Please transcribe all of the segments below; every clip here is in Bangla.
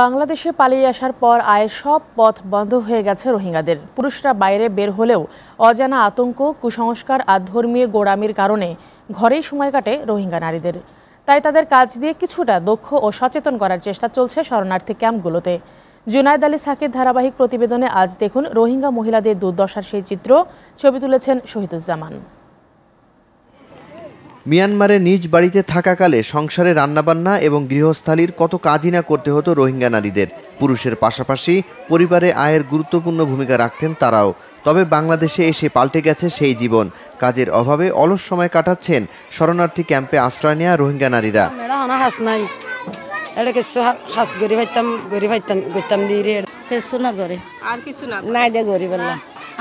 বাংলাদেশে পালিয়ে আসার পর আয়ের সব পথ বন্ধ হয়ে গেছে রোহিঙ্গাদের পুরুষরা বাইরে বের হলেও অজানা আতঙ্ক কুসংস্কার আর ধর্মীয় গোড়ামির কারণে ঘরেই সময় কাটে রোহিঙ্গা নারীদের তাই তাদের কাজ দিয়ে কিছুটা দক্ষ ও সচেতন করার চেষ্টা চলছে শরণার্থী ক্যাম্পগুলোতে জুনায়দ আলী সাকির ধারাবাহিক প্রতিবেদনে আজ দেখুন রোহিঙ্গা মহিলাদের দুর্দশার সেই চিত্র ছবি তুলেছেন শহীদুজ্জামান মিয়ানমারে নিজ বাড়িতে থাকাকালে সংসারে রান্নাবান্না এবং গৃহস্থালির কত কাজই না করতে হতো রোহিঙ্গা নারীদের পুরুষের পাশাপাশি পরিবারে আয়ের গুরুত্বপূর্ণ ভূমিকা রাখতেন তারাও তবে বাংলাদেশে এসে পাল্টে গেছে সেই জীবন কাজের অভাবে অলস সময় কাটাচ্ছেন শরণার্থী ক্যাম্পে আশ্রয় নেয়া রোহিঙ্গা নারীরা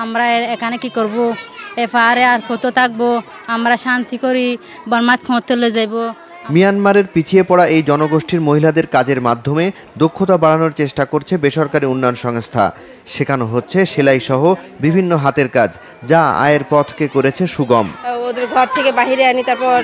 আমরা এখানে কি করব এফআরএ আর কত থাকবো আমরা শান্তি করি বর্মাত ক্ষমতলে যাইব মিয়ানমারের পিছিয়ে পড়া এই জনগোষ্ঠীর মহিলাদের কাজের মাধ্যমে দক্ষতা বাড়ানোর চেষ্টা করছে বেসরকারি উন্নয়ন সংস্থা শেখানো হচ্ছে সেলাই সহ বিভিন্ন হাতের কাজ যা আয়ের পথকে করেছে সুগম ওদের ঘর থেকে বাহিরে আনি তারপর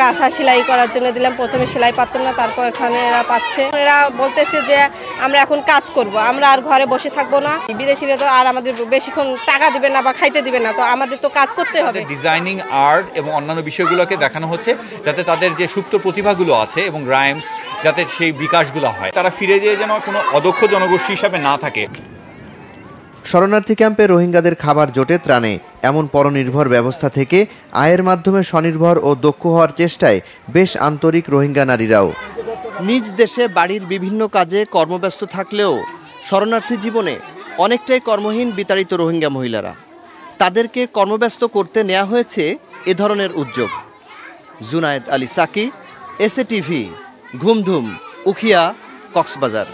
কাঁথা সেলাই করার জন্য দিলাম প্রথমে সেলাই পারতো না তারপর এখানে এরা পাচ্ছে এরা বলতেছে যে আমরা এখন কাজ করব আমরা আর ঘরে বসে থাকবো না বিদেশিরা তো আর আমাদের বেশিক্ষণ টাকা দিবে না বা খাইতে দিবে না তো আমাদের তো কাজ করতে হবে ডিজাইনিং আর্ট এবং অন্যান্য বিষয়গুলোকে দেখানো হচ্ছে যাতে তাদের যে সুপ্ত প্রতিভাগুলো আছে এবং রাইমস যাতে সেই বিকাশগুলো হয় তারা ফিরে যেয়ে যেন কোনো অদক্ষ জনগোষ্ঠী হিসাবে না থাকে শরণার্থী ক্যাম্পে রোহিঙ্গাদের খাবার জোটে ত্রাণে এমন পরনির্ভর ব্যবস্থা থেকে আয়ের মাধ্যমে স্বনির্ভর ও দক্ষ হওয়ার চেষ্টায় বেশ আন্তরিক রোহিঙ্গা নারীরাও নিজ দেশে বাড়ির বিভিন্ন কাজে কর্মব্যস্ত থাকলেও শরণার্থী জীবনে অনেকটাই কর্মহীন বিতাড়িত রোহিঙ্গা মহিলারা তাদেরকে কর্মব্যস্ত করতে নেওয়া হয়েছে এ ধরনের উদ্যোগ Junaid Ali Saki S A TV Ghumdhum Ukhia Cox's Bazar